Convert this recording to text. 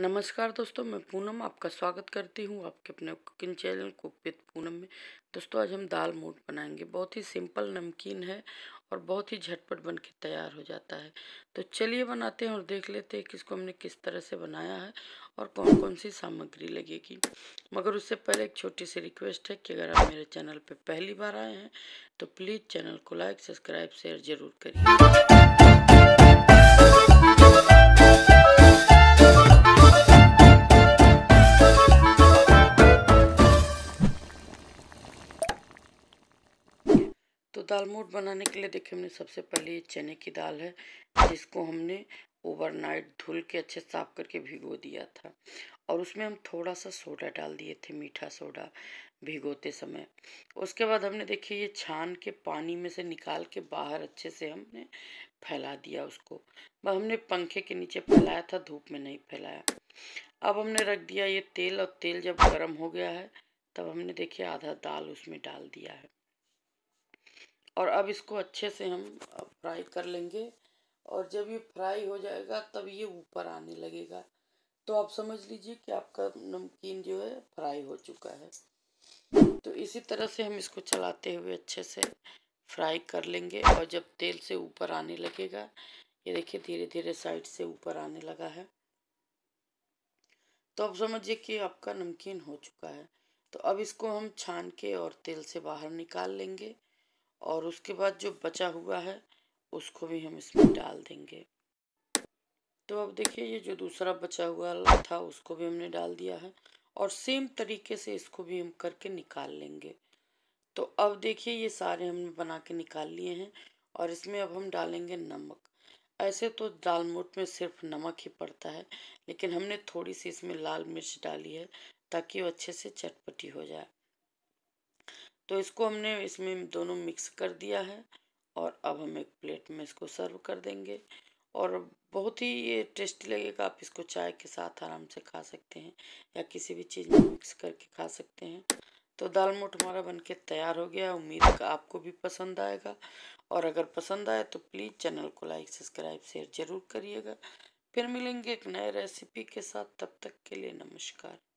नमस्कार दोस्तों मैं पूनम आपका स्वागत करती हूँ आपके अपने cooking channel cook with Poonam में दोस्तों आज हम दाल मोट बनाएंगे बहुत ही सिंपल नमकीन है और बहुत ही झटपट बन के तैयार हो जाता है तो चलिए बनाते हैं और देख लेते हैं कि इसको हमने किस तरह से बनाया है और कौन कौन सी सामग्री लगेगी मगर उससे पहले एक छोटी सी रिक्वेस्ट है कि अगर आप मेरे चैनल पर पहली बार आए हैं तो प्लीज़ चैनल को लाइक सब्सक्राइब शेयर ज़रूर करिए तो दाल मोट बनाने के लिए देखिए हमने सबसे पहले ये चने की दाल है जिसको हमने ओवरनाइट धुल के अच्छे साफ करके भिगो दिया था और उसमें हम थोड़ा सा सोडा डाल दिए थे मीठा सोडा भिगोते समय उसके बाद हमने देखिए ये छान के पानी में से निकाल के बाहर अच्छे से हमने फैला दिया उसको वह हमने पंखे के नीचे फैलाया था धूप में नहीं फैलाया अब हमने रख दिया ये तेल और तेल जब गर्म हो गया है तब हमने देखिए आधा दाल उसमें डाल दिया है और अब इसको अच्छे से हम फ्राई कर लेंगे और जब ये फ्राई हो जाएगा तब ये ऊपर आने लगेगा तो आप समझ लीजिए कि आपका नमकीन जो है फ्राई हो चुका है तो इसी तरह से हम इसको चलाते हुए अच्छे से फ्राई कर लेंगे और जब तेल से ऊपर आने लगेगा ये देखिए धीरे धीरे साइड से ऊपर आने लगा है तो आप समझिए कि आपका नमकीन हो चुका है तो अब इसको हम छान के और तेल से बाहर निकाल लेंगे और उसके बाद जो बचा हुआ है उसको भी हम इसमें डाल देंगे तो अब देखिए ये जो दूसरा बचा हुआ था उसको भी हमने डाल दिया है और सेम तरीके से इसको भी हम करके निकाल लेंगे तो अब देखिए ये सारे हमने बना के निकाल लिए हैं और इसमें अब हम डालेंगे नमक ऐसे तो दाल मोट में सिर्फ नमक ही पड़ता है लेकिन हमने थोड़ी सी इसमें लाल मिर्च डाली है ताकि वो अच्छे से चटपटी हो जाए तो इसको हमने इसमें दोनों मिक्स कर दिया है और अब हम एक प्लेट में इसको सर्व कर देंगे और बहुत ही ये टेस्टी लगेगा आप इसको चाय के साथ आराम से खा सकते हैं या किसी भी चीज़ में मिक्स करके खा सकते हैं तो दाल मोट हमारा बनके तैयार हो गया उम्मीद का आपको भी पसंद आएगा और अगर पसंद आए तो प्लीज़ चैनल को लाइक सब्सक्राइब शेयर ज़रूर करिएगा फिर मिलेंगे एक नए रेसिपी के साथ तब तक के लिए नमस्कार